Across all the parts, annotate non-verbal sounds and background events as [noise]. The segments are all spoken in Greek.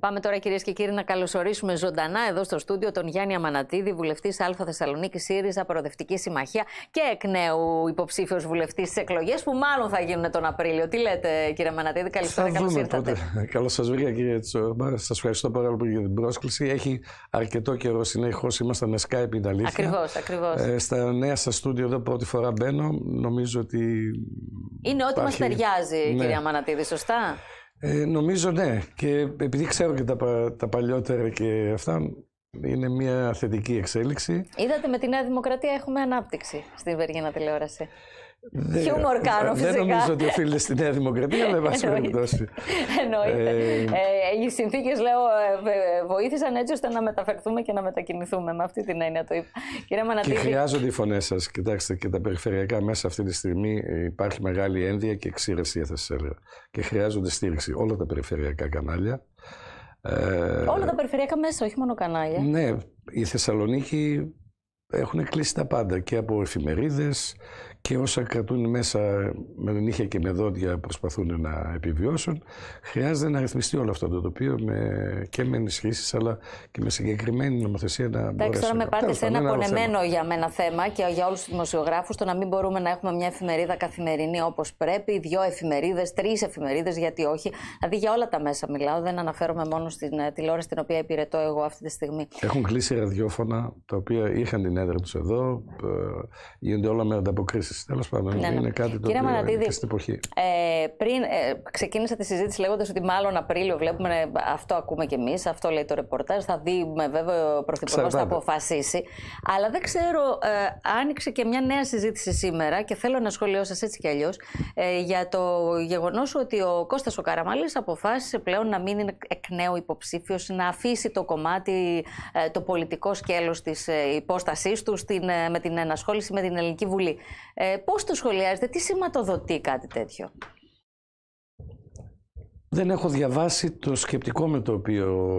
Πάμε τώρα κυρίες και κύριοι να καλωσορίσουμε ζωντανά εδώ στο στούντιο τον Γιάννη Αμανατίδη, βουλευτής Α Θεσσαλονίκη ΣΥΡΙΖΑ, Προοδευτική Συμμαχία και εκ νέου υποψήφιος βουλευτής στι εκλογέ που μάλλον θα γίνουν τον Απρίλιο. Τι λέτε, κύριε Αμανατίδη, καλησπέρα, καλώ ήρθατε. Καλώς σας βρήκα, κύριε Τσορμπάρα. Σας ευχαριστώ πάρα πολύ για την πρόσκληση. Έχει αρκετό καιρό συνεχώς, είμαστε με Skype, είναι αλήθεια. Ακριβώς, ακριβώς. Ε, στα νέα σας στούντιο εδώ πρώτη φορά μπαίνω. Νομίζω ότι. Είναι ό,τι υπάρχει... μα ταιριάζει, ναι. κύριε Αμανατίδη, σωστά. Ε, νομίζω ναι. Και επειδή ξέρω και τα, τα παλιότερα και αυτά, είναι μια θετική εξέλιξη. Είδατε με τη Νέα Δημοκρατία έχουμε ανάπτυξη στην Βεργίνα τηλεόραση. Χιούμορ φυσικά. Δεν νομίζω ότι οφείλεται στη Νέα Δημοκρατία, αλλά εν πάση περιπτώσει. Εννοείται. Ε, ε, οι συνθήκες, λέω, ε, βοήθησαν έτσι ώστε να μεταφερθούμε και να μετακινηθούμε. Με αυτή την έννοια το είπα. Και χρειάζονται οι φωνές σας. Κοιτάξτε, και τα περιφερειακά μέσα αυτή τη στιγμή υπάρχει μεγάλη ένδυα και εξήρεση, θα σας έλεγα. Και χρειάζονται στήριξη όλα τα περιφερειακά κανάλια. Όλα τα περιφερειακά μέσα, όχι μόνο κανάλια. Ναι, η Θεσσαλονίκη έχουν κλείσει τα πάντα και από εφημερίδες και όσα κρατούν μέσα με νύχια και με δόντια προσπαθούν να επιβιώσουν, χρειάζεται να ρυθμιστεί όλο αυτό το τοπίο με, και με ενισχύσεις αλλά και με συγκεκριμένη νομοθεσία να Εντάξει, τώρα με πάτε σε ένα πονεμένο για μένα θέμα και για όλους τους δημοσιογράφους το να μην μπορούμε να έχουμε μια εφημερίδα καθημερινή όπως πρέπει, δύο εφημερίδες, τρεις εφημερίδες, γιατί όχι. Δηλαδή για όλα τα μέσα μιλάω, δεν αναφέρομαι μόνο στην ε, τηλεόραση την οποία υπηρετώ εγώ αυτή τη στιγμή. Έχουν κλείσει ραδιόφωνα τα οποία είχαν την έδρα τους εδώ, ε, γίνονται όλα με ανταποκρίσεις Τέλος πάντων, ναι, ναι. είναι κάτι το Κύριε οποίο Μανατίδη, στην εποχή. Ε, πριν ε, ξεκίνησα τη συζήτηση λέγοντας ότι μάλλον Απρίλιο βλέπουμε ε, αυτό ακούμε κι εμείς, αυτό λέει το ρεπορτάζ. Θα δούμε βέβαια ο Πρωθυπουργός θα αποφασίσει. Αλλά δεν ξέρω, ε, άνοιξε και μια νέα συζήτηση σήμερα και θέλω να σχολιάσω σα έτσι κι αλλιώς ε, για το γεγονός ότι ο Κώστας ο Καραμαλής αποφάσισε πλέον να μην είναι εκ νέου υποψήφιος, να αφήσει το κομμάτι, το πολιτικό σκέλος της υπόστασής του στην, με την ενασχόληση με την Ελληνική Βουλή. Ε, πώς το σχολιάζετε, τι σηματοδοτεί κάτι τέτοιο. Δεν έχω διαβάσει το σκεπτικό με το οποίο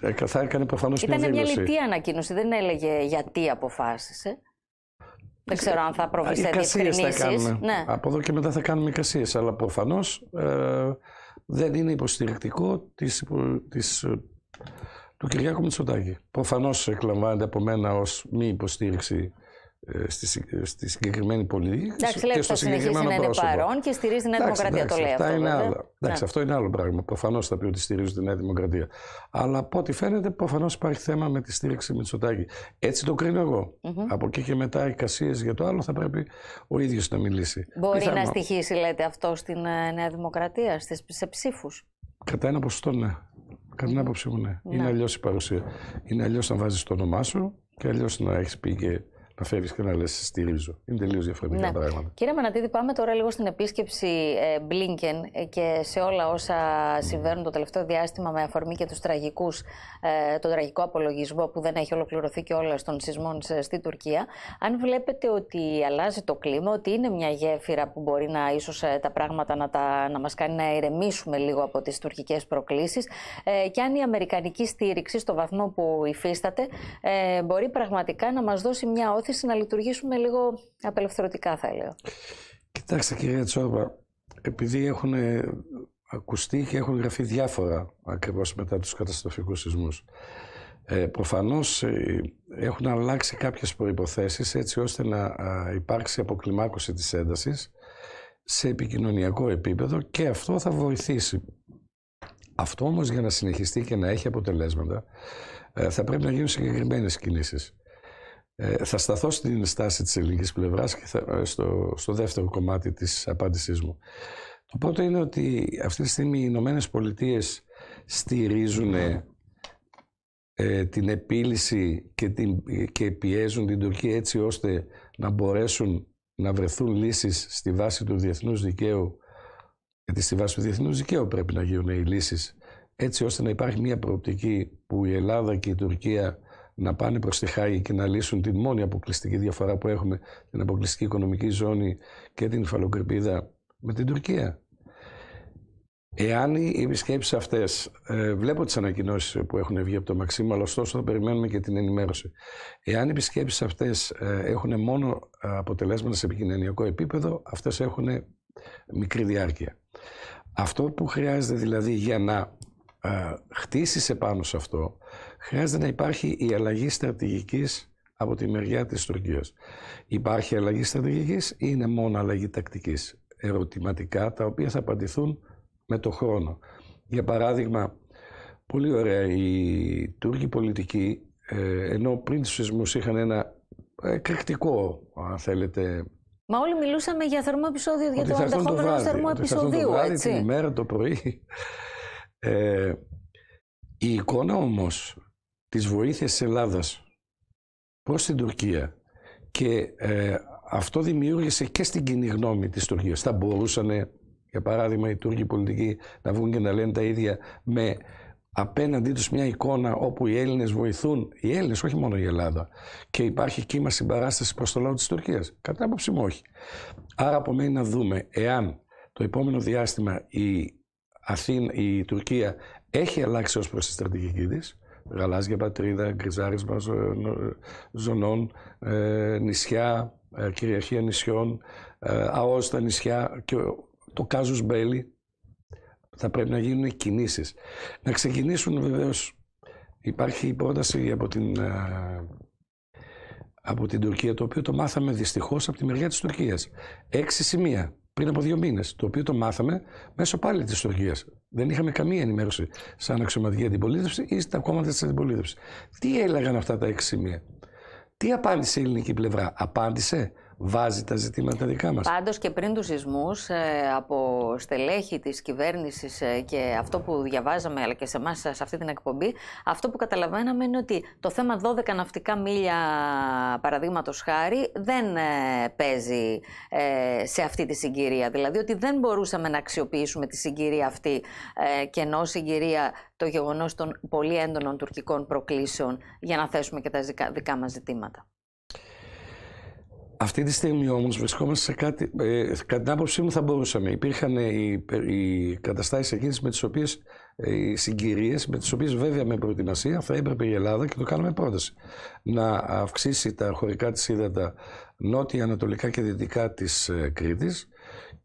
ε, θα έκανε προφανώς Ήτανε μια δήλωση. Ήταν μια λιτή ανακοίνωση, δεν έλεγε γιατί αποφάσισε. Δεν ξέρω αν θα ε, προβεί σε θα κάνουμε. Ναι. Από εδώ και μετά θα κάνουμε εικασίες, αλλά προφανώς ε, δεν είναι υποστηρικτικό της, της, ε, του Κυριάκου Μητσοτάκη. Προφανώς εκλαμβάνεται από μένα ως μη υποστήριξη ε, στη, ε, στη συγκεκριμένη πολιτική Εντάξει, και, λέει, ότι θα συγκεκριμένο να είναι παρόν και στηρίζει την Νέα Δημοκρατία, εντάξει, το λέει αυτό. Είναι ναι. Εντάξει, Αυτό είναι άλλο πράγμα. Προφανώς θα πει ότι στηρίζει τη Νέα Δημοκρατία. Αλλά από ό,τι φαίνεται, προφανώς υπάρχει θέμα με τη στήριξη με Μητσοτάκη. Έτσι το κρίνω εγώ. Mm-hmm. Από εκεί και μετά, οι κασίες για το άλλο θα πρέπει ο ίδιος να μιλήσει. Μπορεί Πιθανό. να στοιχήσει, λέτε, αυτό στην ε, Νέα Δημοκρατία, στις, σε ψήφους. Κατά ένα ποσοστό, ναι. Κατά την άποψή μου, ναι. ναι. Είναι αλλιώς η παρουσία. Είναι αλλιώς να βάζεις το όνομά σου και αλλιώς να έχεις πει και να φεύγεις και να λες: Στηρίζω. Είναι τελείως διαφορετικά ναι. πράγματα. Κύριε Μανατίδη, πάμε τώρα λίγο στην επίσκεψη ε, Blinken ε, και σε όλα όσα συμβαίνουν το τελευταίο διάστημα με αφορμή και τους τραγικούς, ε, τον τραγικό απολογισμό που δεν έχει ολοκληρωθεί και όλα των σεισμών ε, στη Τουρκία. Αν βλέπετε ότι αλλάζει το κλίμα, ότι είναι μια γέφυρα που μπορεί να ίσως τα πράγματα να, τα, να μας κάνει να ηρεμήσουμε λίγο από τις τουρκικές προκλήσεις, και αν η αμερικανική στήριξη στο βαθμό που υφίσταται μπορεί πραγματικά να μας δώσει μια όθηση να λειτουργήσουμε λίγο απελευθερωτικά, θα λέω. Κοιτάξτε, κυρία Τσόρμπα, επειδή έχουν ε, ακουστεί και έχουν γραφεί διάφορα ακριβώς μετά τους καταστροφικούς σεισμούς. Ε, προφανώς ε, έχουν αλλάξει κάποιες προϋποθέσεις έτσι ώστε να υπάρξει αποκλιμάκωση της έντασης σε επικοινωνιακό επίπεδο και αυτό θα βοηθήσει. Αυτό όμως για να συνεχιστεί και να έχει αποτελέσματα ε, θα πρέπει να γίνουν συγκεκριμένες κινήσεις. Ε, θα σταθώ στην στάση της ελληνικής πλευράς και ε, στο, στο δεύτερο κομμάτι της απάντησής μου. Το πρώτο είναι ότι αυτή τη στιγμή οι Ηνωμένες Πολιτείες στηρίζουν ε, την επίλυση και, την, και πιέζουν την Τουρκία έτσι ώστε να μπορέσουν να βρεθούν λύσεις στη βάση του διεθνούς δικαίου γιατί στη βάση του διεθνούς δικαίου πρέπει να γίνουν οι λύσεις έτσι ώστε να υπάρχει μια προοπτική που η Ελλάδα και η Τουρκία να πάνε προς τη Χάγη και να λύσουν την μόνη αποκλειστική διαφορά που έχουμε την αποκλειστική οικονομική ζώνη και την υφαλοκρηπίδα με την Τουρκία. Εάν οι επισκέψεις αυτές, ε, βλέπω τις ανακοινώσεις που έχουν βγει από το Μαξίμου, αλλά ωστόσο θα περιμένουμε και την ενημέρωση. Εάν οι επισκέψεις αυτές ε, έχουν μόνο ε, αποτελέσματα σε επικοινωνιακό επίπεδο, αυτές έχουν μικρή διάρκεια. Αυτό που χρειάζεται δηλαδή για να ε, χτίσεις επάνω σε αυτό, χρειάζεται να υπάρχει η αλλαγή στρατηγικής από τη μεριά της Τουρκίας. Υπάρχει αλλαγή στρατηγικής ή είναι μόνο αλλαγή τακτικής. Ερωτηματικά τα οποία θα απαντηθούν με το χρόνο. Για παράδειγμα, πολύ ωραία, οι Τούρκοι πολιτικοί ε, ενώ πριν τους σεισμούς είχαν ένα εκρηκτικό, αν θέλετε, Μα όλοι μιλούσαμε για θερμό επεισόδιο, για το ενδεχόμενο θερμό επεισοδίου. Θα το ε, η εικόνα όμως της βοήθειας της Ελλάδας προς την Τουρκία και ε, αυτό δημιούργησε και στην κοινή γνώμη της Τουρκίας. Θα μπορούσαν, για παράδειγμα, οι Τούρκοι πολιτικοί να βγουν και να λένε τα ίδια με απέναντί τους μια εικόνα όπου οι Έλληνες βοηθούν, οι Έλληνες, όχι μόνο η Ελλάδα, και υπάρχει κύμα συμπαράσταση προς το λαό της Τουρκίας. Κατά άποψή μου όχι. Άρα απομένει να δούμε εάν το επόμενο διάστημα η Αθήνα, η Τουρκία έχει αλλάξει ως προς τη στρατηγική Γαλάζια πατρίδα, γκριζάρισμα ε, ζωνών, ε, νησιά, ε, κυριαρχία νησιών, αόριστα νησιά και το κάζους μπέλι. Θα πρέπει να γίνουν κινήσεις. Να ξεκινήσουν βεβαίως. Υπάρχει η πρόταση από την, από την Τουρκία, το οποίο το μάθαμε δυστυχώς από τη μεριά της Τουρκίας Έξι σημεία πριν από δύο μήνες, το οποίο το μάθαμε μέσω πάλι της Τουρκία. Δεν είχαμε καμία ενημέρωση σαν αξιωματική αντιπολίτευση ή στα κόμματα της αντιπολίτευσης. Τι έλεγαν αυτά τα έξι σημεία. Τι απάντησε η ελληνική πλευρά. Απάντησε βάζει τα ζητήματα δικά μας. Πάντως και πριν τους σεισμούς ε, από στελέχη της κυβέρνησης ε, και αυτό που διαβάζαμε αλλά και σε εμάς σε αυτή την εκπομπή αυτό που καταλαβαίναμε είναι ότι το θέμα 12 ναυτικά μίλια παραδείγματος χάρη δεν ε, παίζει σε αυτή τη συγκυρία. Δηλαδή ότι δεν μπορούσαμε να αξιοποιήσουμε τη συγκυρία αυτή και ενώ συγκυρία το γεγονός των πολύ έντονων τουρκικών προκλήσεων για να θέσουμε και τα δικά μας ζητήματα. Αυτή τη στιγμή όμως βρισκόμαστε σε κάτι, ε, κατά την άποψή μου θα μπορούσαμε. Υπήρχαν ε, οι, οι καταστάσεις εκείνες με τις οποίες, ε, οι συγκυρίες, με τις οποίες βέβαια με προετοιμασία θα έπρεπε η Ελλάδα και το κάναμε πρόταση. Να αυξήσει τα χωρικά της ύδατα νότια, ανατολικά και δυτικά της Κρήτη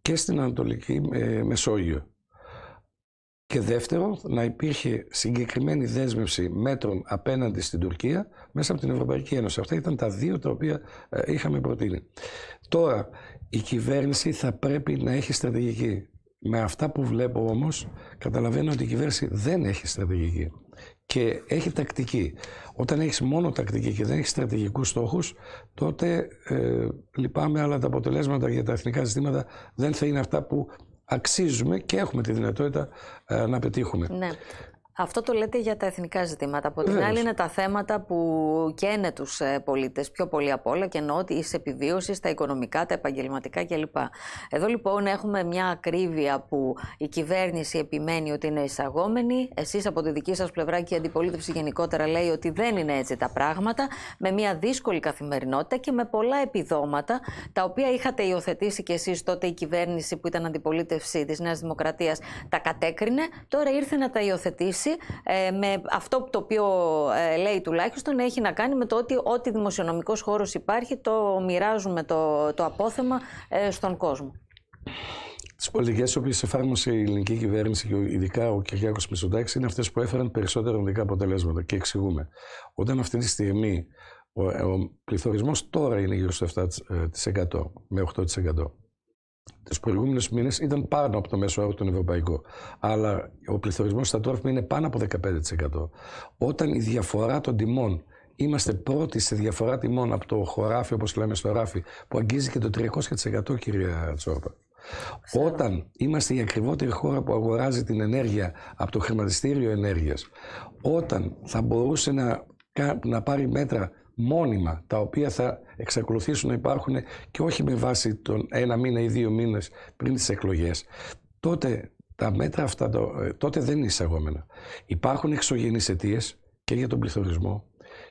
και στην Ανατολική Μεσόγειο. Και δεύτερο, να υπήρχε συγκεκριμένη δέσμευση μέτρων απέναντι στην Τουρκία μέσα από την Ευρωπαϊκή Ένωση. Αυτά ήταν τα δύο τα οποία ε, είχαμε προτείνει. Τώρα, η κυβέρνηση θα πρέπει να έχει στρατηγική. Με αυτά που βλέπω όμως, καταλαβαίνω ότι η κυβέρνηση δεν έχει στρατηγική και έχει τακτική. Όταν έχεις μόνο τακτική και δεν έχεις στρατηγικούς στόχους, τότε ε, λυπάμαι, αλλά τα αποτελέσματα για τα εθνικά ζητήματα δεν θα είναι αυτά που αξίζουμε και έχουμε τη δυνατότητα ε, να πετύχουμε. Ναι. Αυτό το λέτε για τα εθνικά ζητήματα. Από την άλλη είναι τα θέματα που καίνε τους ε, πολίτες πιο πολύ απ' όλα και εννοώ τη επιβίωσης, τα οικονομικά, τα επαγγελματικά κλπ. Εδώ λοιπόν έχουμε μια ακρίβεια που η κυβέρνηση επιμένει ότι είναι εισαγόμενη. Εσείς από τη δική σας πλευρά και η αντιπολίτευση γενικότερα λέει ότι δεν είναι έτσι τα πράγματα. Με μια δύσκολη καθημερινότητα και με πολλά επιδόματα τα οποία είχατε υιοθετήσει κι εσείς τότε η κυβέρνηση που ήταν αντιπολίτευση της Νέας Δημοκρατίας τα κατέκρινε. Τώρα ήρθε να τα υιοθετήσει ε, με αυτό το οποίο ε, λέει τουλάχιστον έχει να κάνει με το ότι ό,τι δημοσιονομικός χώρος υπάρχει το μοιράζουμε το, το απόθεμα ε, στον κόσμο. Τις πολιτικές οποίε εφάρμοσε η ελληνική κυβέρνηση και ειδικά ο Κυριάκο Μητσοτάκης είναι αυτές που έφεραν περισσότερα αρνητικά αποτελέσματα. Και εξηγούμε. Όταν αυτή τη στιγμή ο, ο πληθωρισμός τώρα είναι γύρω στο 7%, με 8% τους προηγούμενους μήνες ήταν πάνω από το μέσο όρο τον ευρωπαϊκό. Αλλά ο πληθωρισμός στα τρόφιμα είναι πάνω από 15%. Όταν η διαφορά των τιμών είμαστε πρώτοι σε διαφορά τιμών από το χωράφι, όπως λέμε στο ράφι, που αγγίζει και το 300%, κυρία Τσόρπα. Όταν είμαστε η ακριβότερη χώρα που αγοράζει την ενέργεια από το χρηματιστήριο ενέργειας, όταν θα μπορούσε να πάρει μέτρα μόνιμα, τα οποία θα εξακολουθήσουν να υπάρχουν και όχι με βάση τον ένα μήνα ή δύο μήνες πριν τις εκλογές, τότε τα μέτρα αυτά ε, τότε δεν είναι εισαγόμενα. Υπάρχουν εξωγενείς αιτίες και για τον πληθωρισμό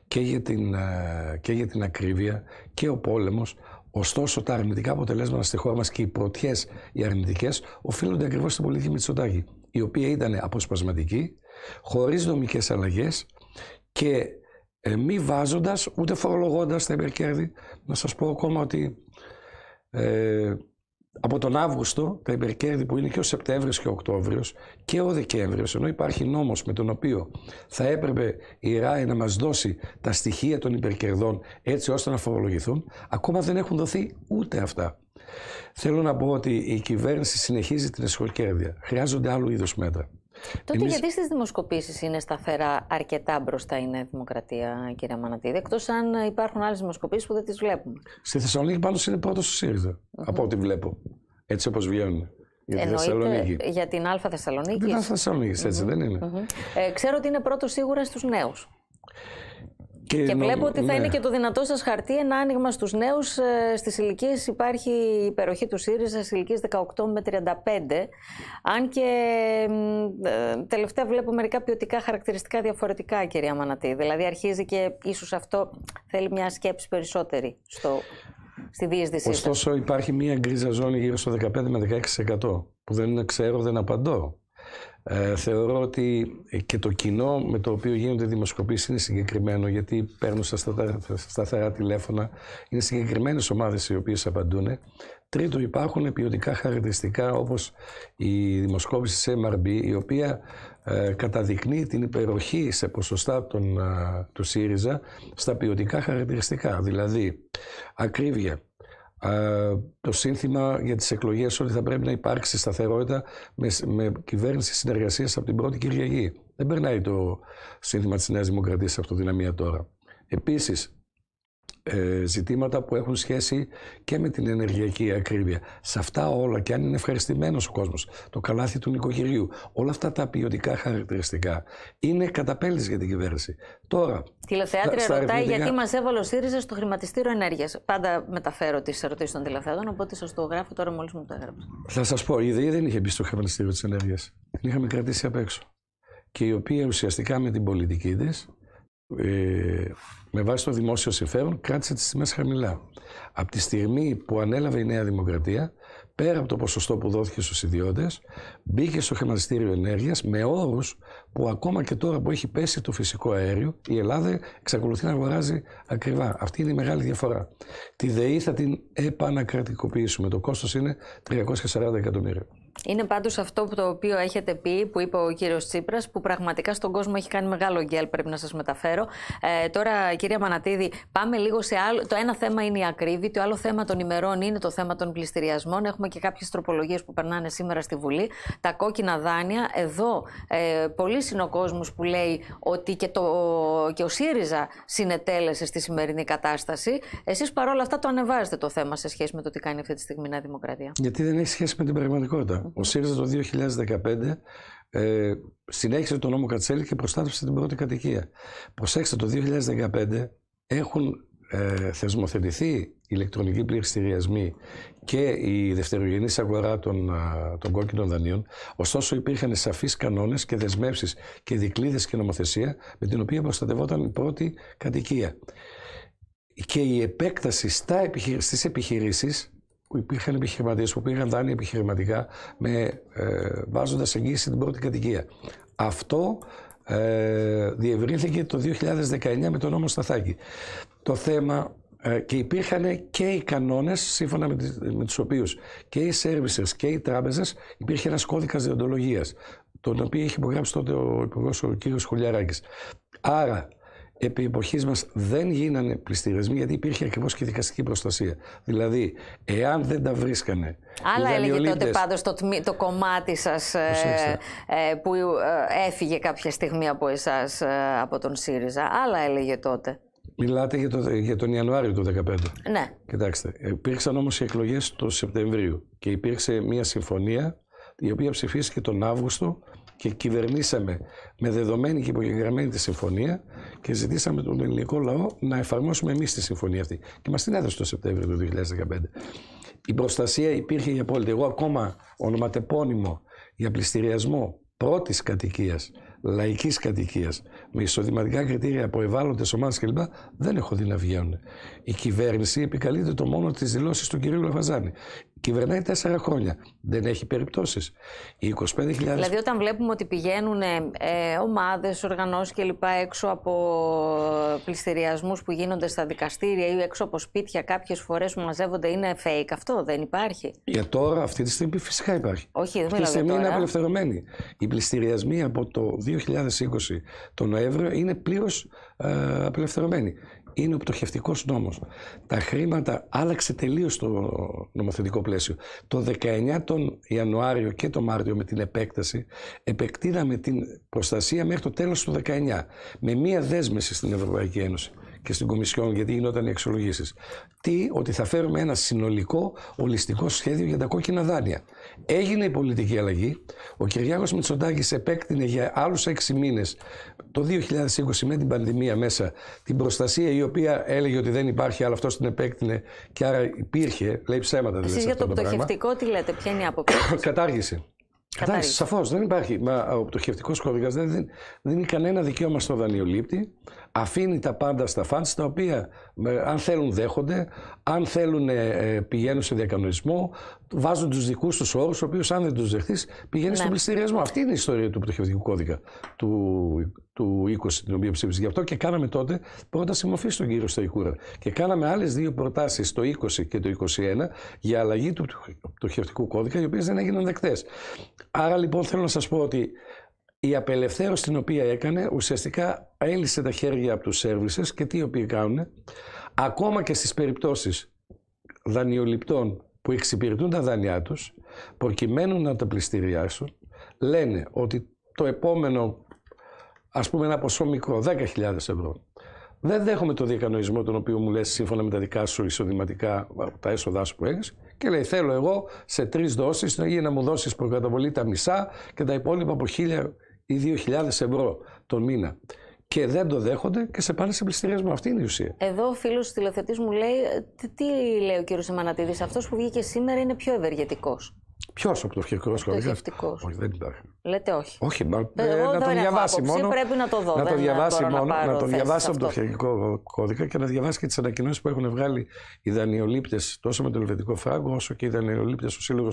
και για, την, ε, και για την ακρίβεια και ο πόλεμος. Ωστόσο, τα αρνητικά αποτελέσματα στη χώρα μας και οι πρωτιές, οι αρνητικές, οφείλονται ακριβώς στην πολιτική Μητσοτάκη, η οποία ήταν αποσπασματική, χωρίς δομικές αλλαγές και ε, μη βάζοντας ούτε φορολογώντας τα υπερκέρδη. Να σας πω ακόμα ότι ε, από τον Αύγουστο τα υπερκέρδη που είναι και ο Σεπτέμβριος και ο Οκτώβριος και ο Δεκέμβριος ενώ υπάρχει νόμος με τον οποίο θα έπρεπε η ΡΑΕ να μας δώσει τα στοιχεία των υπερκερδών έτσι ώστε να φορολογηθούν ακόμα δεν έχουν δοθεί ούτε αυτά. Θέλω να πω ότι η κυβέρνηση συνεχίζει την εσχολκέρδεια. Χρειάζονται άλλου είδους μέτρα. Τότε Εμείς... γιατί στις δημοσκοπήσεις είναι σταθερά αρκετά μπροστά η Νέα Δημοκρατία, κύριε Μανατίδη, εκτός αν υπάρχουν άλλες δημοσκοπήσεις που δεν τις βλέπουμε. Στη Θεσσαλονίκη πάνω είναι πρώτος ο ΣΥΡΙΖΑ, από ό,τι βλέπω. Έτσι όπως βγαίνουν. Για Θεσσαλονίκη. Για την Α Θεσσαλονίκη. Την Α Θεσσαλονίκη, δεν ειναι ε, ξέρω ότι είναι πρώτος σίγουρα στους νέους. Και, βλέπω ότι θα ναι. είναι και το δυνατό σας χαρτί ένα άνοιγμα στους νέους. Ε, στις ηλικίες υπάρχει η υπεροχή του ΣΥΡΙΖΑ στις ηλικίες 18 με 35. Αν και ε, τελευταία βλέπω μερικά ποιοτικά χαρακτηριστικά διαφορετικά, κυρία Μανατή. Δηλαδή αρχίζει και ίσως αυτό θέλει μια σκέψη περισσότερη στο στη διείσδυσή Ωστόσο, υπάρχει μία γκρίζα ζώνη γύρω στο 15 με 16% που δεν ξέρω, δεν απαντώ. Ε, θεωρώ ότι και το κοινό με το οποίο γίνονται δημοσκοπήσεις είναι συγκεκριμένο γιατί παίρνουν στα σταθερά τηλέφωνα. Είναι συγκεκριμένες ομάδες οι οποίες απαντούν. Τρίτο, υπάρχουν ποιοτικά χαρακτηριστικά όπως η δημοσκόπηση της MRB η οποία ε, καταδεικνύει την υπεροχή σε ποσοστά των, ε, του ΣΥΡΙΖΑ στα ποιοτικά χαρακτηριστικά, δηλαδή ακρίβεια, το σύνθημα για τις εκλογές ότι θα πρέπει να υπάρξει σταθερότητα με, με κυβέρνηση συνεργασίας από την πρώτη Κυριακή. Δεν περνάει το σύνθημα της Νέας Δημοκρατίας αυτοδυναμία τώρα. Επίσης, ε, ζητήματα που έχουν σχέση και με την ενεργειακή ακρίβεια. Σε αυτά όλα και αν είναι ευχαριστημένος ο κόσμος, το καλάθι του νοικοκυριού, όλα αυτά τα ποιοτικά χαρακτηριστικά είναι καταπέλυση για την κυβέρνηση. Τώρα, Τηλεθεάτρια ρωτάει γιατί μας έβαλε ο ΣΥΡΙΖΑ στο χρηματιστήριο ενέργειας. Πάντα μεταφέρω τις ερωτήσεις των τηλεθεατών, οπότε σας το γράφω τώρα μόλις μου το έγραψα. Θα σας πω, η ΔΕΗ δεν είχε μπει στο χρηματιστήριο της Ενέργειας. Την είχαμε κρατήσει απ' έξω. Και η οποία ουσιαστικά με την πολιτική της ε, με βάση το δημόσιο συμφέρον κράτησε τις τιμές χαμηλά. Από τη στιγμή που ανέλαβε η Νέα Δημοκρατία, πέρα από το ποσοστό που δόθηκε στους ιδιώτες, μπήκε στο χρηματιστήριο ενέργειας με όρους που ακόμα και τώρα που έχει πέσει το φυσικό αέριο, η Ελλάδα εξακολουθεί να αγοράζει ακριβά. Αυτή είναι η μεγάλη διαφορά. Τη ΔΕΗ θα την επανακρατικοποιήσουμε. Το κόστος είναι 340 εκατομμύρια. Είναι πάντως αυτό που το οποίο έχετε πει, που είπε ο κύριος Τσίπρας, που πραγματικά στον κόσμο έχει κάνει μεγάλο γκέλ, πρέπει να σας μεταφέρω. Ε, τώρα, κυρία Μανατίδη, πάμε λίγο σε άλλο. Το ένα θέμα είναι η ακρίβη, το άλλο θέμα των ημερών είναι το θέμα των πληστηριασμών. Έχουμε και κάποιες τροπολογίες που περνάνε σήμερα στη Βουλή. Τα κόκκινα δάνεια, εδώ ε, πολύ είναι ο κόσμο που λέει ότι και, το, και ο ΣΥΡΙΖΑ συνετέλεσε στη σημερινή κατάσταση. Εσείς παρόλα αυτά το ανεβάζετε το θέμα σε σχέση με το τι κάνει αυτή τη στιγμή η Δημοκρατία. Γιατί δεν έχει σχέση με την πραγματικότητα. Ο ΣΥΡΙΖΑ το 2015 ε, συνέχισε τον νόμο Κατσέλη και προστάτευσε την πρώτη κατοικία. Προσέξτε, το 2015 έχουν ε, θεσμοθετηθεί οι ηλεκτρονική πληστηριασμοί και η δευτερογενής αγορά των, των κόκκινων δανείων, ωστόσο υπήρχαν σαφείς κανόνες και δεσμεύσεις και δικλείδες και νομοθεσία με την οποία προστατευόταν η πρώτη κατοικία. Και η επέκταση στις επιχειρήσεις που υπήρχαν επιχειρηματίες που πήγαν δάνεια επιχειρηματικά με, ε, βάζοντας εγγύηση την πρώτη κατοικία. Αυτό ε, διευρύνθηκε το 2019 με τον νόμο Σταθάκη. Το θέμα ε, και υπήρχαν και οι κανόνες σύμφωνα με, με τους οποίους και οι services και οι τράπεζες υπήρχε ένας κώδικας διοντολογίας τον οποίο έχει υπογράψει τότε ο υπουργός ο Χουλιαράκης. Άρα επί εποχής μας δεν γίνανε πληστηριασμοί γιατί υπήρχε ακριβώς και δικαστική προστασία. Δηλαδή, εάν δεν τα βρίσκανε. Άλλα έλεγε τότε πάντως το, το κομμάτι σας ε, ε, που ε, έφυγε κάποια στιγμή από εσάς από τον ΣΥΡΙΖΑ. Άλλα έλεγε τότε. Μιλάτε για, το, για τον Ιανουάριο του 2015. Ναι. Κοιτάξτε, υπήρξαν όμως οι εκλογές του Σεπτεμβρίου και υπήρξε μια συμφωνία η οποία ψηφίστηκε τον Αύγουστο και κυβερνήσαμε με δεδομένη και υπογεγραμμένη τη συμφωνία και ζητήσαμε τον ελληνικό λαό να εφαρμόσουμε εμείς τη συμφωνία αυτή. Και μας την έδωσε το Σεπτέμβριο του 2015. Η προστασία υπήρχε για απόλυτη. Εγώ ακόμα ονοματεπώνυμο για πληστηριασμό πρώτης κατοικίας, λαϊκής κατοικίας, με ισοδηματικά κριτήρια από ευάλωτες ομάδες κλπ. δεν έχω δει να βγαίνουν. Η κυβέρνηση επικαλείται το μόνο της δηλώσεις του κυρίου Λαφαζάνη κυβερνάει τέσσερα χρόνια. Δεν έχει περιπτώσεις. Οι 25.000... Δηλαδή όταν βλέπουμε ότι πηγαίνουν ε, ομάδες, οργανώσεις κλπ. έξω από πληστηριασμούς που γίνονται στα δικαστήρια ή έξω από σπίτια κάποιες φορές που μαζεύονται είναι fake. Αυτό δεν υπάρχει. Για τώρα αυτή τη στιγμή φυσικά υπάρχει. Όχι, δεν μιλάω Αυτή στιγμή τώρα. είναι απελευθερωμένη. Οι πληστηριασμοί από το 2020 τον Νοέμβριο είναι πλήρως ε, απελευθερωμένοι είναι ο πτωχευτικός νόμος. Τα χρήματα άλλαξε τελείως το νομοθετικό πλαίσιο. Το 19 τον Ιανουάριο και το Μάρτιο με την επέκταση επεκτείναμε την προστασία μέχρι το τέλος του 19 με μία δέσμευση στην Ευρωπαϊκή Ένωση και στην Κομισιόν, γιατί γινόταν οι αξιολογήσει. Τι, ότι θα φέρουμε ένα συνολικό ολιστικό σχέδιο για τα κόκκινα δάνεια. Έγινε η πολιτική αλλαγή. Ο Κυριάκος Μητσοντάκη επέκτηνε για άλλους έξι μήνες το 2020 με την πανδημία μέσα την προστασία η οποία έλεγε ότι δεν υπάρχει, αλλά αυτός την επέκτηνε και άρα υπήρχε. Λέει ψέματα δηλαδή. Εσείς για το, πτωχευτικό τι λέτε, ποια είναι η άποψη. Κατάργηση. Κατάργηση. Σαφώς δεν υπάρχει. Μα ο πτωχευτικός κώδικα δεν δίνει κανένα δικαίωμα στο δανειολήπτη αφήνει τα πάντα στα φαντς τα οποία αν θέλουν δέχονται, αν θέλουν ε, ε, πηγαίνουν σε διακανονισμό, βάζουν τους δικούς τους όρους, ο οποίος αν δεν τους δεχτείς πηγαίνει ναι. στον πληστηριασμό. Αυτή είναι η ιστορία του πτωχευτικού κώδικα του, του 20, την οποία ψήφισε. Γι' αυτό και κάναμε τότε πρόταση μορφής στον κύριο Σταϊκούρα. Και κάναμε άλλες δύο προτάσεις το 20 και το 21 για αλλαγή του πτωχευτικού κώδικα, οι οποίες δεν έγιναν δεκτές. Άρα λοιπόν θέλω να σας πω ότι η απελευθέρωση την οποία έκανε ουσιαστικά έλυσε τα χέρια από τους σερβίσες και τι οι οποίοι κάνουν, ακόμα και στις περιπτώσεις δανειοληπτών που εξυπηρετούν τα δάνειά τους, προκειμένου να τα πληστηριάσουν, λένε ότι το επόμενο, ας πούμε ένα ποσό μικρό, 10.000 ευρώ, δεν δέχομαι το διακανονισμό τον οποίο μου λες σύμφωνα με τα δικά σου εισοδηματικά, τα έσοδά σου που έχεις και λέει θέλω εγώ σε τρεις δόσεις να, να μου δώσεις προκαταβολή τα μισά και τα υπόλοιπα από χίλια ή 2.000 ευρώ τον μήνα και δεν το δέχονται και σε πάνε σε πληστηριασμό. Αυτή είναι η ουσία. Εδώ ο φίλος τηλεθετή μου λέει, τι, λέει ο κύριος Εμανατίδης, αυτός που βγήκε σήμερα είναι πιο ευεργετικός. Ποιος από το φτιαχτικό σχολείο. Όχι, δεν υπάρχει. Λέτε όχι. Όχι, μα, ε, ε, να το διαβάσει μόνο. Πρέπει να το δω. Να το διαβάσει μόνο. Να, το διαβάσει από το κώδικα και να διαβάσει και τις ανακοινώσεις που έχουν βγάλει οι δανειολήπτες τόσο με το Ελβετικό Φράγκο, όσο και οι δανειολήπτες, ο Σύλλογος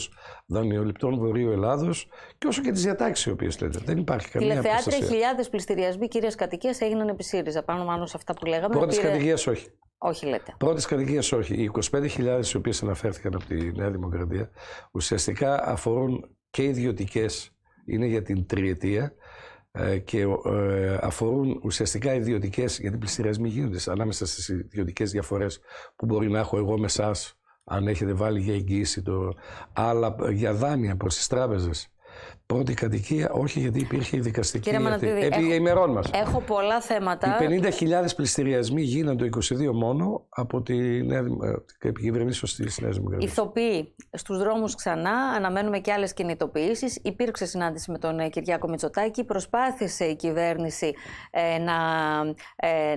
Δανειοληπτών Βορείου Ελλάδος και όσο και τις διατάξεις οι οποίες λέτε. Δεν υπάρχει καμία Τηλεθεάτρια, χιλιάδες πληστηριασμοί κυρία κατοικία έγιναν επί ΣΥΡΙΖΑ πάνω μάλλον σε αυτά που λέγαμε. Πρώτη πήρε... όχι. Όχι λέτε. Πρώτης κατοικίας όχι. Οι 25.000 οι οποίες αναφέρθηκαν από τη Νέα Δημοκρατία ουσιαστικά αφορούν και ιδιωτικές, είναι για την τριετία ε, και ε, αφορούν ουσιαστικά ιδιωτικές, γιατί πληστηριασμοί γίνονται ανάμεσα στις ιδιωτικές διαφορές που μπορεί να έχω εγώ με εσά, αν έχετε βάλει για εγγύηση, το, αλλά ε, για δάνεια προς τις τράπεζες Πρώτη κατοικία, όχι γιατί υπήρχε η δικαστική. Κύριε επί έχω, ημερών μας. έχω πολλά θέματα. Οι 50.000 πληστηριασμοί γίνανε το 22 μόνο από τη νέα, ε, τη Νέα Δημοκρατία. Ηθοποιοί στους δρόμους ξανά, αναμένουμε και άλλες κινητοποιήσεις. Υπήρξε συνάντηση με τον ε, Κυριάκο Μητσοτάκη. Προσπάθησε η κυβέρνηση ε, να,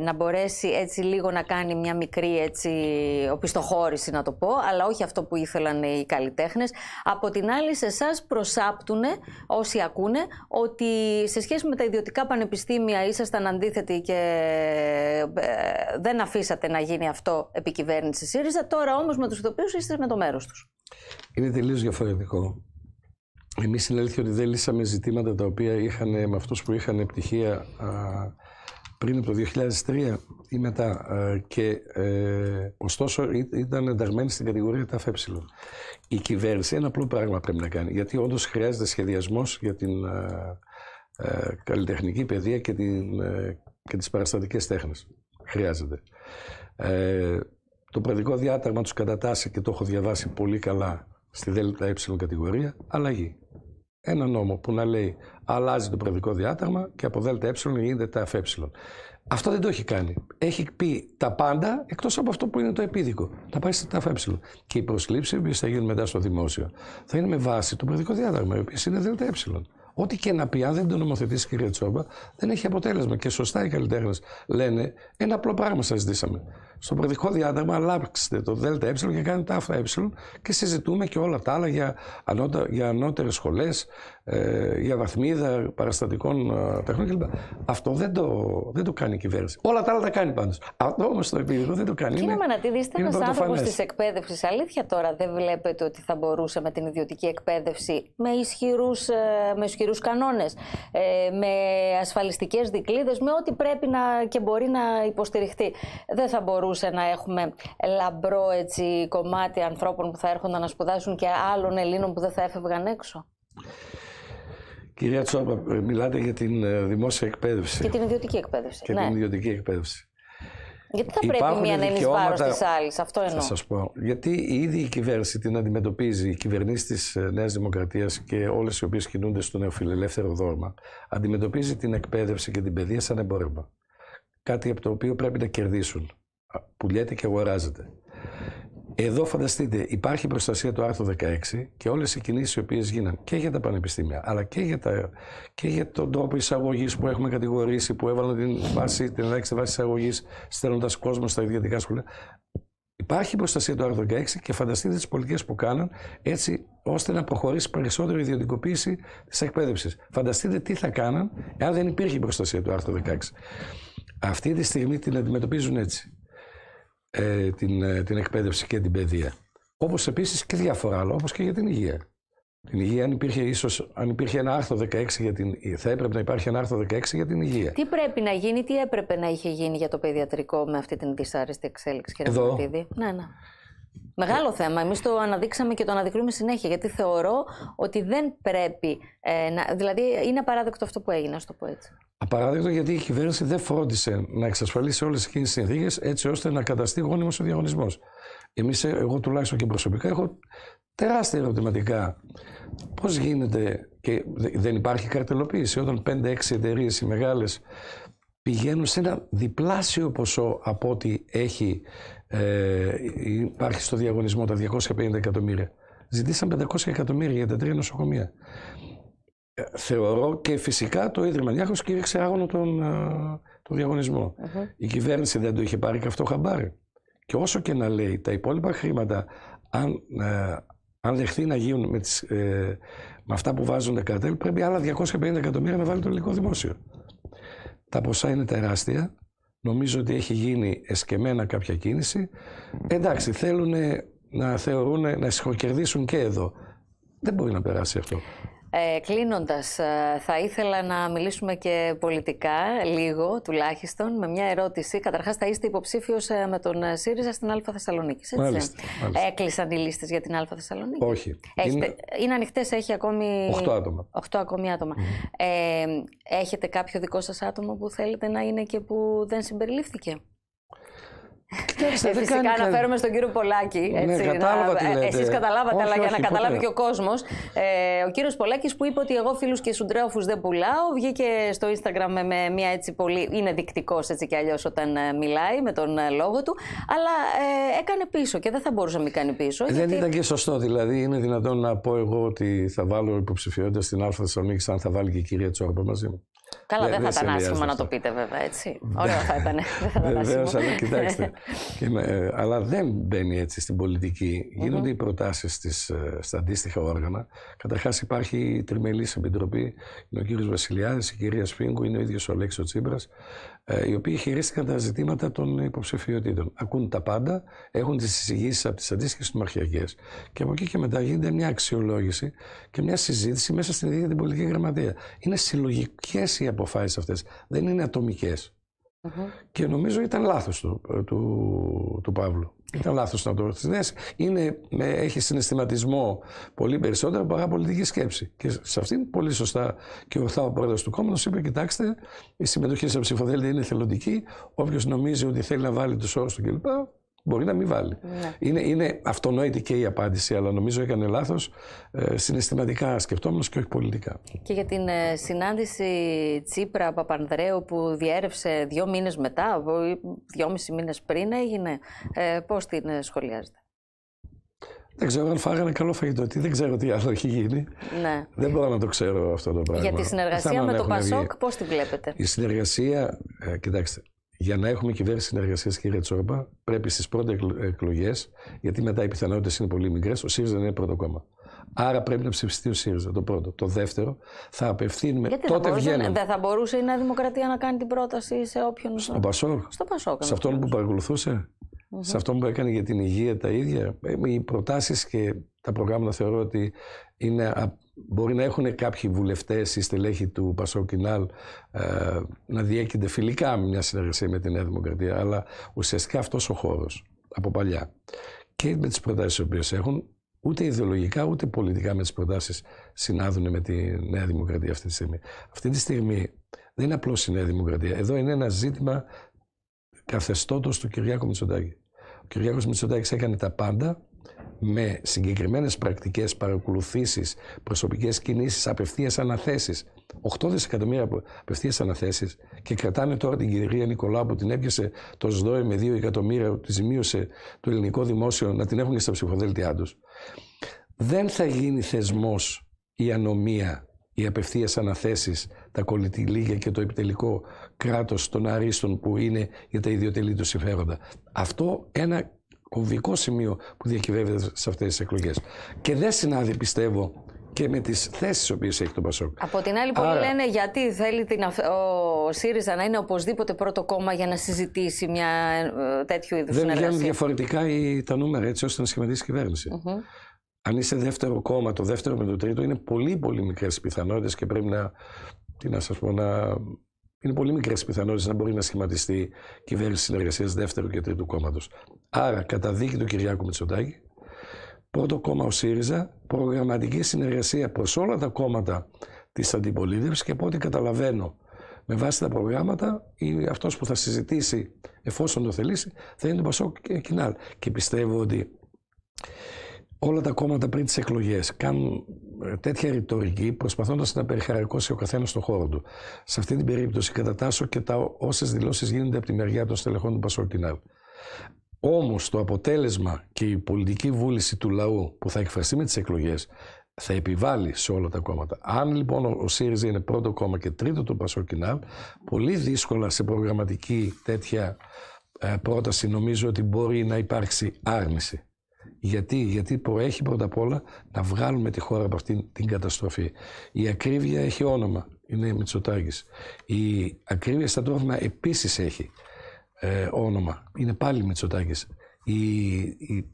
να μπορέσει έτσι λίγο να κάνει μια μικρή έτσι, οπισθοχώρηση, να το πω, αλλά όχι αυτό που ήθελαν οι καλλιτέχνες. Από την άλλη, σε εσάς προσάπτουνε όσοι ακούνε ότι σε σχέση με τα ιδιωτικά πανεπιστήμια ήσασταν αντίθετοι και ε, δεν αφήσατε να γίνει αυτό επί κυβέρνησης ΣΥΡΙΖΑ. Τώρα όμως με τους ειδοποίου είστε με το μέρος τους. Είναι τελείως διαφορετικό. Εμείς είναι αλήθεια ότι δεν λύσαμε ζητήματα τα οποία είχαν με αυτούς που είχαν πτυχία πριν από το 2003 ή μετά. Ε, και ε, ωστόσο ήταν ενταγμένη στην κατηγορία τα ε. Η κυβέρνηση ένα απλό πράγμα πρέπει να κάνει. Γιατί όντως χρειάζεται σχεδιασμός για την ε, καλλιτεχνική παιδεία και, την, και τις παραστατικές τέχνες. Χρειάζεται. το πρακτικό διάταγμα τους κατατάσσει και το έχω διαβάσει πολύ καλά στη ΔΕΛΤΑ κατηγορία, αλλαγή ένα νόμο που να λέει αλλάζει το προεδρικό διάταγμα και από ΔΕΛΤΑ γίνεται ε τα ε. Αυτό δεν το έχει κάνει. Έχει πει τα πάντα εκτός από αυτό που είναι το επίδικο. Να πάει στη ΤΑΦΕ. Και οι προσλήψεις που θα γίνουν μετά στο δημόσιο θα είναι με βάση το προεδρικό διάταγμα, οι οποίες είναι ΔΕΛΤΑ ε. Ό,τι και να πει, αν δεν το νομοθετήσει η κυρία Τσόμπα, δεν έχει αποτέλεσμα. Και σωστά οι καλλιτέχνες λένε ένα απλό πράγμα σας ζητήσαμε στο προδικό διάταγμα αλλάξτε το ΔΕΛΤΑ ε και κάνετε ΑΦΑ ε και συζητούμε και όλα τα άλλα για, ανώτερε για ανώτερες σχολές, ε, για βαθμίδα παραστατικών ε, τεχνών κλπ. Αυτό δεν το, δεν το κάνει η κυβέρνηση. Όλα τα άλλα τα κάνει πάντως. Αυτό όμως το επίπεδο δεν το κάνει. Κύριε Μανατίδη, είστε ένας άνθρωπος της εκπαίδευσης. Αλήθεια τώρα δεν βλέπετε ότι θα μπορούσε με την ιδιωτική εκπαίδευση με ισχυρούς, ε, με ισχυρούς κανόνες, ε, με ασφαλιστικές δικλείδες, με ό,τι πρέπει να, και μπορεί να υποστηριχθεί. Δεν θα μπορούσε μπορούσε να έχουμε λαμπρό έτσι, κομμάτι ανθρώπων που θα έρχονταν να σπουδάσουν και άλλων Ελλήνων που δεν θα έφευγαν έξω. Κυρία Τσόπα, μιλάτε για την ε, δημόσια εκπαίδευση. Και την ιδιωτική εκπαίδευση. Και ναι. την ιδιωτική εκπαίδευση. Γιατί θα πρέπει μία να είναι βάρος της της αυτό εννοώ. Θα σας πω. Γιατί η ήδη η κυβέρνηση την αντιμετωπίζει, οι κυβερνήσεις της ε, Νέας Δημοκρατίας και όλες οι οποίες κινούνται στο νεοφιλελεύθερο δόρμα, αντιμετωπίζει την εκπαίδευση και την παιδεία σαν εμπόρευμα. Κάτι από το οποίο πρέπει να κερδίσουν πουλιέται και αγοράζεται. Εδώ φανταστείτε, υπάρχει προστασία του άρθρου 16 και όλες οι κινήσεις οι οποίες γίναν και για τα πανεπιστήμια, αλλά και για, τα, και για τον τρόπο εισαγωγής που έχουμε κατηγορήσει, που έβαλαν την, βάση, την ελάχιστη βάση εισαγωγής, στέλνοντας κόσμο στα ιδιωτικά σχολεία. Υπάρχει προστασία του άρθρου 16 και φανταστείτε τις πολιτικές που κάναν έτσι ώστε να προχωρήσει περισσότερο η ιδιωτικοποίηση της εκπαίδευσης. Φανταστείτε τι θα κάναν εάν δεν υπήρχε προστασία του άρθρου 16. Αυτή τη στιγμή την αντιμετωπίζουν έτσι. Ε, την, ε, την εκπαίδευση και την παιδεία. Όπως επίσης και διάφορα άλλα, όπως και για την υγεία. Την υγεία, αν υπήρχε, ίσως, αν υπήρχε ένα άρθρο 16 για την θα έπρεπε να υπάρχει ένα άρθρο 16 για την υγεία. Τι πρέπει να γίνει, τι έπρεπε να είχε γίνει για το παιδιατρικό με αυτή την δυσάρεστη εξέλιξη, κύριε Εδώ. Ναι, ναι. Μεγάλο θέμα. Εμείς το αναδείξαμε και το αναδεικνύουμε συνέχεια, γιατί θεωρώ ότι δεν πρέπει. Ε, να, δηλαδή, είναι απαράδεκτο αυτό που έγινε, ας το πω έτσι. Απαράδεκτο γιατί η κυβέρνηση δεν φρόντισε να εξασφαλίσει όλες εκείνες τις συνθήκες έτσι ώστε να καταστεί γόνιμος ο διαγωνισμός. Εμείς, ε, εγώ τουλάχιστον και προσωπικά, έχω τεράστια ερωτηματικά. Πώς γίνεται και δεν υπάρχει καρτελοποίηση όταν 5-6 εταιρείες οι μεγάλες πηγαίνουν σε ένα διπλάσιο ποσό από ό,τι έχει, ε, υπάρχει στο διαγωνισμό τα 250 εκατομμύρια. Ζητήσαν 500 εκατομμύρια για τα τρία νοσοκομεία. Ε, θεωρώ και φυσικά το Ίδρυμα Νιάχος κήρυξε άγωνο τον, ε, τον διαγωνισμο Η κυβέρνηση δεν το είχε πάρει και αυτό χαμπάρι. Και όσο και να λέει τα υπόλοιπα χρήματα, αν, ε, αν δεχθεί να γίνουν με, τις, με αυτά που βάζουν τα καρτέλ, πρέπει άλλα 250 εκατομμύρια να βάλει το ελληνικό δημόσιο. Τα ποσά είναι τεράστια. Νομίζω ότι έχει γίνει εσκεμένα κάποια κίνηση. Εντάξει, θέλουν να θεωρούν να συγχοκερδίσουν και εδώ. Δεν μπορεί να περάσει αυτό. Ε, κλείνοντας, ε, θα ήθελα να μιλήσουμε και πολιτικά, λίγο τουλάχιστον, με μια ερώτηση. Καταρχάς, θα είστε υποψήφιος ε, με τον ε, ΣΥΡΙΖΑ στην Αλφα Θεσσαλονίκη, Μάλιστα, Έκλεισαν οι λίστες για την Αλφα Θεσσαλονίκη. Όχι. Είναι... είναι ανοιχτές, έχει ακόμη... 8 άτομα. 8 ακόμη Ε, έχετε κάποιο δικό σας άτομο που θέλετε να είναι και που δεν συμπεριλήφθηκε. Ε, Φυσικά κάνει αναφέρομαι στον κύριο Πολάκη. ναι, ε, Εσείς καταλάβατε, αλλά για να καταλάβει και ο κόσμος. Ε, ο κύριος Πολάκης που είπε ότι εγώ φίλους και συντρόφους δεν πουλάω, βγήκε στο Instagram με μια έτσι πολύ. Είναι δεικτικός έτσι κι αλλιώς όταν ε, μιλάει με τον ε, λόγο του. Αλλά ε, έκανε πίσω και δεν θα μπορούσε να μην κάνει πίσω. Δεν γιατί... ήταν και σωστό. Δηλαδή, είναι δυνατόν να πω εγώ ότι θα βάλω υποψηφιότητα στην Αλφα Θεσσαλονίκη, αν θα βάλει και η κυρία Τσόρπα μαζί μου. Καλά, δεν, θα ήταν άσχημο να το πείτε βέβαια, έτσι. [laughs] Ναι. Ωραία θα ήταν. Βεβαίω, αλλά κοιτάξτε. [laughs] και, ε, αλλά δεν μπαίνει έτσι στην πολιτικη Γίνονται οι προτάσεις ε, στα αντίστοιχα όργανα. Καταρχάς υπάρχει η τριμελής επιτροπή. Είναι ο κύριος Βασιλιάδης, η κυρία Σφίγκου, είναι ο ίδιος ο Αλέξο Τσίμπρα. Ε, οι οποίοι χειρίστηκαν τα ζητήματα των υποψηφιότητων. Ακούν τα πάντα, έχουν τις συζητήσει από τις αντίστοιχες νομαρχιακέ. Και από εκεί και μετά γίνεται μια αξιολόγηση και μια συζήτηση μέσα στην ίδια την πολιτική γραμματεία. Είναι συλλογικές οι αποφάσεις αυτές. Δεν είναι Και νομίζω ήταν λάθος του, ε, του, του Παύλου. Ήταν λάθος να το ρωτήσει. Είναι, έχει συναισθηματισμό πολύ περισσότερο παρά πολιτική σκέψη. Και σε αυτήν πολύ σωστά και ορθά ο πρόεδρος του κόμματος είπε: Κοιτάξτε, η συμμετοχή σε ψηφοδέλτια είναι θελοντική. Όποιος νομίζει ότι θέλει να βάλει τους όρους του κλπ. Μπορεί να μην βάλει. Ναι. Είναι, είναι αυτονόητη και η απάντηση, αλλά νομίζω έκανε λάθος ε, συναισθηματικά σκεπτόμενο και όχι πολιτικά. Και για την ε, συνάντηση Τσίπρα-Παπανδρέου που διέρευσε δύο μήνες μετά, δυόμιση μήνες πριν έγινε, ε, πώς την ε, σχολιάζετε. Δεν ξέρω αν φάγανε καλό φαγητό. Τι, δεν ξέρω τι άλλο έχει γίνει. Ναι. Δεν μπορώ να το ξέρω αυτό το πράγμα. Για τη συνεργασία με το Πασόκ, πώς τη βλέπετε. Η συνεργασία, ε, κοιτάξτε, για να έχουμε κυβέρνηση συνεργασίας, κύριε Τσόρμπα, πρέπει στις πρώτες εκλογές, γιατί μετά οι πιθανότητες είναι πολύ μικρές, ο ΣΥΡΙΖΑ δεν είναι πρώτο κόμμα. Άρα πρέπει να ψηφιστεί ο ΣΥΡΙΖΑ, το πρώτο. Το δεύτερο, θα απευθύνουμε. Γιατί τότε θα Δεν θα μπορούσε η Νέα Δημοκρατία να κάνει την πρόταση σε όποιον. Στον Πασόκ. Στο Πασόκ. Σε αυτόν που παρακολουθουσε Σε αυτόν που έκανε για την υγεία τα ίδια. Ε, οι προτάσεις και τα προγράμματα θεωρώ ότι είναι Μπορεί να έχουν κάποιοι βουλευτές ή στελέχοι του Πασόκινάλ ε, να διέκυνται φιλικά μια συνεργασία με τη Νέα Δημοκρατία, αλλά ουσιαστικά αυτός ο χώρος από παλιά και με τις προτάσεις που έχουν, ούτε ιδεολογικά ούτε πολιτικά με τις προτάσεις συνάδουν με τη Νέα Δημοκρατία αυτή τη στιγμή. Αυτή τη στιγμή δεν είναι απλώς η Νέα Δημοκρατία. Εδώ είναι ένα ζήτημα καθεστώτος του Κυριάκου Μητσοτάκη. Ο Κυριάκος Μητσοτάκης έκανε τα πάντα με συγκεκριμένες πρακτικές παρακολουθήσεις, προσωπικές κινήσεις, απευθείας αναθέσεις. 8 δισεκατομμύρια απευθείας αναθέσεις και κρατάνε τώρα την κυρία Νικολάου που την έπιασε το ΣΔΟΕ με 2 εκατομμύρια, της ζημίωσε το ελληνικό δημόσιο να την έχουν και στα ψηφοδέλτιά τους. Δεν θα γίνει θεσμός η ανομία, οι απευθείας αναθέσεις, τα κολλητηλίγια και το επιτελικό κράτος των αρίστων που είναι για τα ιδιωτελή τους συμφέροντα. Αυτό ένα κομβικό σημείο που διακυβεύεται σε αυτές τις εκλογές. Και δεν συνάδει, πιστεύω, και με τις θέσεις τι οποίες έχει το Πασόκ. Από την άλλη, πολλοί λένε γιατί θέλει την, ο ΣΥΡΙΖΑ να είναι οπωσδήποτε πρώτο κόμμα για να συζητήσει μια ε, τέτοιου είδους συνεργασία. Δεν βγαίνουν διαφορετικά τα νούμερα έτσι ώστε να σχηματίσει κυβέρνηση. Αν είσαι δεύτερο κόμμα, το δεύτερο με το τρίτο είναι πολύ πολύ μικρές πιθανότητες και πρέπει να, τι να σας πω, να είναι πολύ μικρές οι πιθανότητες να μπορεί να σχηματιστεί κυβέρνηση συνεργασίας δεύτερου και τρίτου κόμματος. Άρα, κατά δίκη του Κυριάκου Μητσοτάκη, πρώτο κόμμα ο ΣΥΡΙΖΑ, προγραμματική συνεργασία προς όλα τα κόμματα της αντιπολίτευσης και από ό,τι καταλαβαίνω με βάση τα προγράμματα, αυτός που θα συζητήσει εφόσον το θελήσει θα είναι το Πασόκ Κινάλ. Και πιστεύω ότι όλα τα κόμματα πριν τις εκλογές κάνουν ε, τέτοια ρητορική, προσπαθώντας να περιχαρακώσει ο καθένας τον χώρο του. Σε αυτή την περίπτωση, κατατάσσω και τα όσες δηλώσεις γίνονται από τη μεριά των στελεχών του Πασορτινάλ. Όμως το αποτέλεσμα και η πολιτική βούληση του λαού που θα εκφραστεί με τις εκλογές θα επιβάλλει σε όλα τα κόμματα. Αν λοιπόν ο ΣΥΡΙΖΑ είναι πρώτο κόμμα και τρίτο του Πασορκινάλ, πολύ δύσκολα σε προγραμματική τέτοια ε, πρόταση νομίζω ότι μπορεί να υπάρξει άρνηση. Γιατί, γιατί προέχει πρώτα απ' όλα να βγάλουμε τη χώρα από αυτήν την καταστροφή. Η ακρίβεια έχει όνομα, είναι η Μητσοτάκης. Η ακρίβεια στα τρόφιμα επίσης έχει ε, όνομα, είναι πάλι Μητσοτάκης. Η, η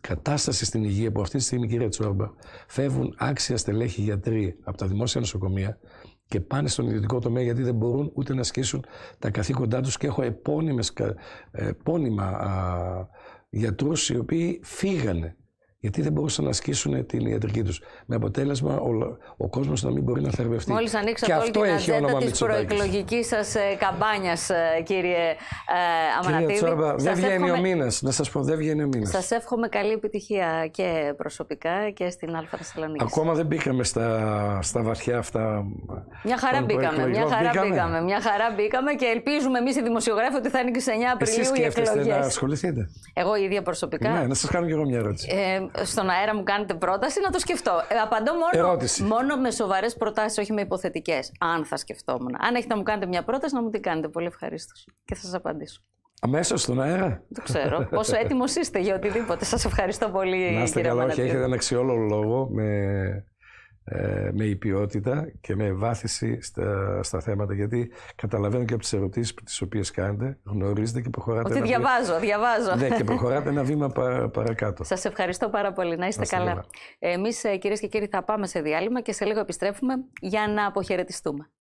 κατάσταση στην υγεία που αυτή τη στιγμή, κύριε Τσόρμπα, φεύγουν άξια στελέχη γιατροί από τα δημόσια νοσοκομεία και πάνε στον ιδιωτικό τομέα γιατί δεν μπορούν ούτε να ασκήσουν τα καθήκοντά τους και έχω επώνυμες, επώνυμα α, γιατρούς οι οποίοι φύγανε γιατί δεν μπορούσαν να ασκήσουν την ιατρική τους. Με αποτέλεσμα ο, ο κόσμος να μην μπορεί να θερμευτεί. Μόλις ανοίξατε όλη την ατζέντα τη προεκλογικής σας ε, καμπάνιας, ε, κύριε ε, Αμανατίδη. Κύριε Τσόρμπα, δεν βγαίνει ο μήνας. Να σας πω, δεν βγαίνει ο μήνας. Σας εύχομαι καλή επιτυχία και προσωπικά και στην Αλφα Θεσσαλονίκη. Ακόμα δεν μπήκαμε στα, στα βαθιά αυτά. Μια χαρά μπήκαμε. Μια χαρά μπήκαμε. μπήκαμε. Μια χαρά μπήκαμε και ελπίζουμε εμείς οι δημοσιογράφοι ότι θα είναι και σε 9 Απριλίου Εσείς σκέφτεστε να ασχοληθείτε. Εγώ ίδια προσωπικά. Ναι, να σας κάνω κι εγώ μια ερώτηση. Ε, στον αέρα μου κάνετε πρόταση να το σκεφτώ. Ε, απαντώ μόνο, μόνο με σοβαρές προτάσεις, όχι με υποθετικές. Αν θα σκεφτόμουν. Αν έχετε να μου κάνετε μια πρόταση, να μου την κάνετε. Πολύ ευχαρίστω. Και θα σας απαντήσω. Αμέσως στον αέρα. Το ξέρω. [laughs] Πόσο έτοιμος είστε για οτιδήποτε. Σας ευχαριστώ πολύ. Να είστε Έχετε ένα αξιόλογο λόγο. Με ε, με υπηρότητα και με βάθηση στα, θέματα. Γιατί καταλαβαίνω και από τις ερωτήσεις τις οποίες κάνετε, γνωρίζετε και προχωράτε. Ότι διαβάζω, διαβάζω. Ναι, και [laughs] προχωράτε ένα βήμα παρακάτω. Σας ευχαριστώ πάρα πολύ. Να είστε καλά. Εμείς, ε, κυρίες και κύριοι, θα πάμε σε διάλειμμα και σε λίγο επιστρέφουμε για να αποχαιρετιστούμε.